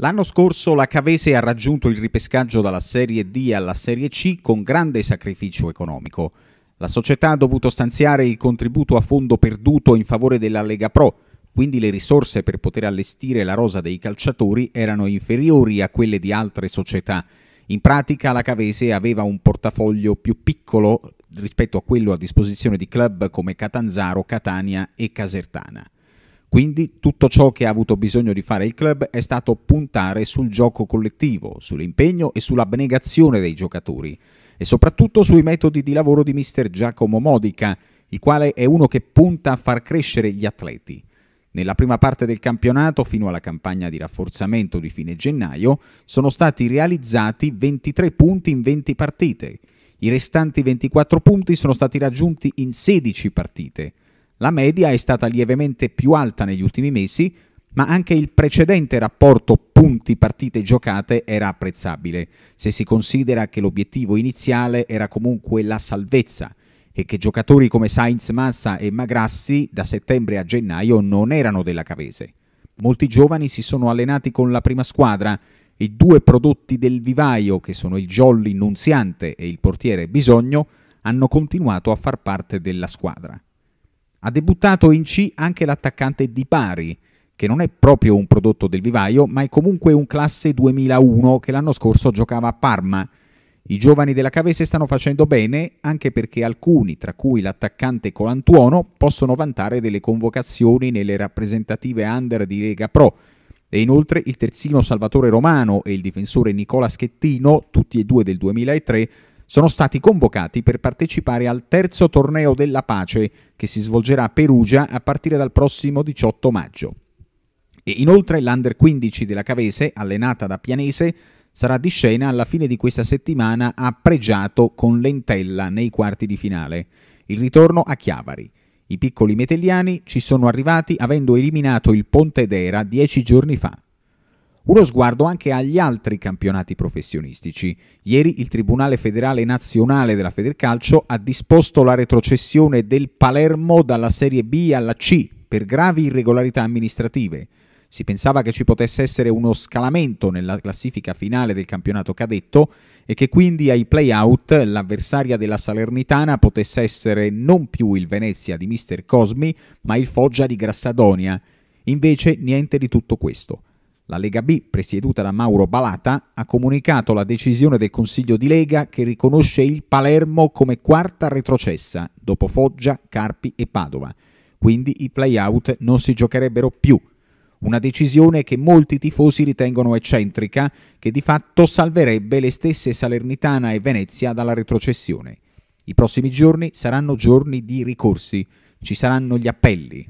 L'anno scorso la Cavese ha raggiunto il ripescaggio dalla Serie D alla Serie C con grande sacrificio economico. La società ha dovuto stanziare il contributo a fondo perduto in favore della Lega Pro, quindi le risorse per poter allestire la rosa dei calciatori erano inferiori a quelle di altre società. In pratica la Cavese aveva un portafoglio più piccolo rispetto a quello a disposizione di club come Catanzaro, Catania e Casertana. Quindi tutto ciò che ha avuto bisogno di fare il club è stato puntare sul gioco collettivo, sull'impegno e sull'abnegazione dei giocatori e soprattutto sui metodi di lavoro di mister Giacomo Modica, il quale è uno che punta a far crescere gli atleti. Nella prima parte del campionato, fino alla campagna di rafforzamento di fine gennaio, sono stati realizzati 23 punti in 20 partite. I restanti 24 punti sono stati raggiunti in 16 partite. La media è stata lievemente più alta negli ultimi mesi, ma anche il precedente rapporto punti partite giocate era apprezzabile, se si considera che l'obiettivo iniziale era comunque la salvezza e che giocatori come Sainz Massa e Magrassi da settembre a gennaio non erano della Cavese. Molti giovani si sono allenati con la prima squadra e due prodotti del vivaio, che sono il Jolly Nunziante e il portiere Bisogno, hanno continuato a far parte della squadra. Ha debuttato in C anche l'attaccante Di Bari, che non è proprio un prodotto del vivaio, ma è comunque un classe 2001 che l'anno scorso giocava a Parma. I giovani della Cavese stanno facendo bene anche perché alcuni, tra cui l'attaccante Colantuono, possono vantare delle convocazioni nelle rappresentative under di Lega Pro. E inoltre il terzino Salvatore Romano e il difensore Nicola Schettino, tutti e due del 2003, sono stati convocati per partecipare al terzo torneo della pace che si svolgerà a Perugia a partire dal prossimo 18 maggio. E inoltre l'Under 15 della Cavese, allenata da Pianese, sarà di scena alla fine di questa settimana a Pregiato con Lentella nei quarti di finale. Il ritorno a Chiavari. I piccoli metelliani ci sono arrivati avendo eliminato il Pontedera dieci giorni fa. Uno sguardo anche agli altri campionati professionistici. Ieri il Tribunale Federale Nazionale della Federcalcio ha disposto la retrocessione del Palermo dalla Serie B alla C per gravi irregolarità amministrative. Si pensava che ci potesse essere uno scalamento nella classifica finale del campionato cadetto e che quindi ai play-out l'avversaria della Salernitana potesse essere non più il Venezia di Mister Cosmi, ma il Foggia di Grassadonia. Invece niente di tutto questo. La Lega B, presieduta da Mauro Balata, ha comunicato la decisione del Consiglio di Lega che riconosce il Palermo come quarta retrocessa, dopo Foggia, Carpi e Padova. Quindi i play-out non si giocherebbero più. Una decisione che molti tifosi ritengono eccentrica, che di fatto salverebbe le stesse Salernitana e Venezia dalla retrocessione. I prossimi giorni saranno giorni di ricorsi, ci saranno gli appelli,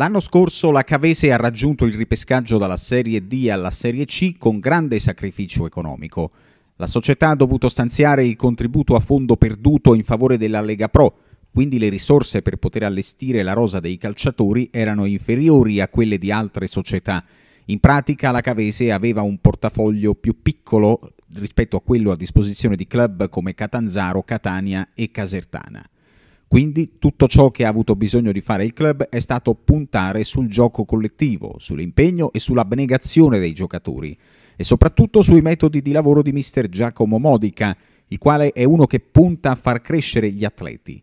L'anno scorso la Cavese ha raggiunto il ripescaggio dalla Serie D alla Serie C con grande sacrificio economico. La società ha dovuto stanziare il contributo a fondo perduto in favore della Lega Pro, quindi le risorse per poter allestire la rosa dei calciatori erano inferiori a quelle di altre società. In pratica la Cavese aveva un portafoglio più piccolo rispetto a quello a disposizione di club come Catanzaro, Catania e Casertana. Quindi tutto ciò che ha avuto bisogno di fare il club è stato puntare sul gioco collettivo, sull'impegno e sull'abnegazione dei giocatori e soprattutto sui metodi di lavoro di mister Giacomo Modica, il quale è uno che punta a far crescere gli atleti.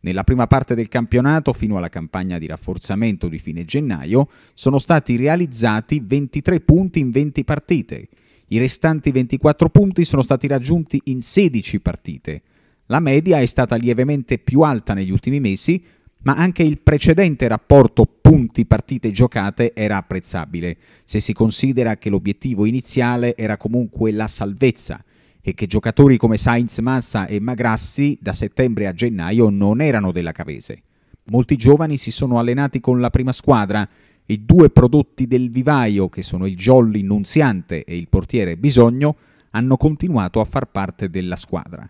Nella prima parte del campionato, fino alla campagna di rafforzamento di fine gennaio, sono stati realizzati 23 punti in 20 partite. I restanti 24 punti sono stati raggiunti in 16 partite. La media è stata lievemente più alta negli ultimi mesi, ma anche il precedente rapporto punti partite giocate era apprezzabile, se si considera che l'obiettivo iniziale era comunque la salvezza e che giocatori come Sainz Massa e Magrassi da settembre a gennaio non erano della Cavese. Molti giovani si sono allenati con la prima squadra e due prodotti del vivaio, che sono il Jolly Nunziante e il portiere Bisogno, hanno continuato a far parte della squadra.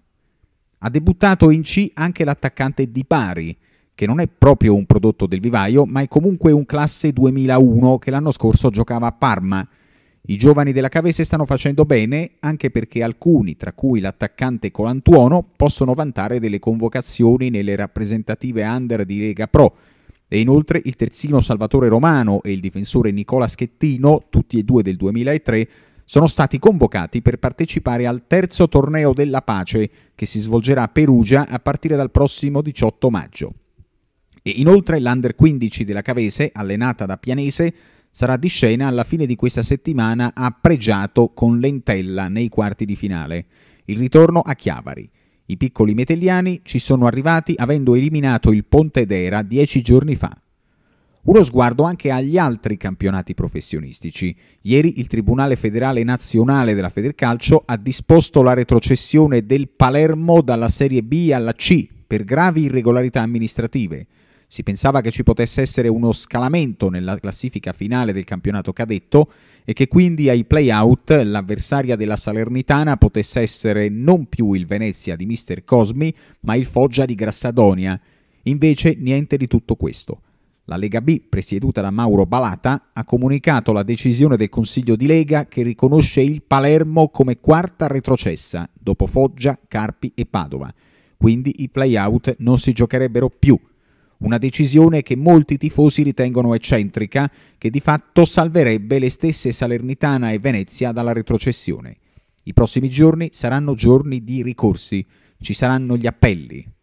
Ha debuttato in C anche l'attaccante Di Pari, che non è proprio un prodotto del vivaio, ma è comunque un classe 2001 che l'anno scorso giocava a Parma. I giovani della Cavese stanno facendo bene anche perché alcuni, tra cui l'attaccante Colantuono, possono vantare delle convocazioni nelle rappresentative under di Lega Pro. E inoltre il terzino Salvatore Romano e il difensore Nicola Schettino, tutti e due del 2003, sono stati convocati per partecipare al terzo torneo della pace che si svolgerà a Perugia a partire dal prossimo 18 maggio. E inoltre l'Under 15 della Cavese, allenata da Pianese, sarà di scena alla fine di questa settimana a Pregiato con Lentella nei quarti di finale. Il ritorno a Chiavari. I piccoli metelliani ci sono arrivati avendo eliminato il Pontedera dieci giorni fa. Uno sguardo anche agli altri campionati professionistici. Ieri il Tribunale Federale Nazionale della Federcalcio ha disposto la retrocessione del Palermo dalla Serie B alla C per gravi irregolarità amministrative. Si pensava che ci potesse essere uno scalamento nella classifica finale del campionato cadetto e che quindi ai play-out l'avversaria della Salernitana potesse essere non più il Venezia di Mister Cosmi, ma il Foggia di Grassadonia. Invece niente di tutto questo. La Lega B, presieduta da Mauro Balata, ha comunicato la decisione del Consiglio di Lega che riconosce il Palermo come quarta retrocessa, dopo Foggia, Carpi e Padova. Quindi i play-out non si giocherebbero più. Una decisione che molti tifosi ritengono eccentrica, che di fatto salverebbe le stesse Salernitana e Venezia dalla retrocessione. I prossimi giorni saranno giorni di ricorsi, ci saranno gli appelli,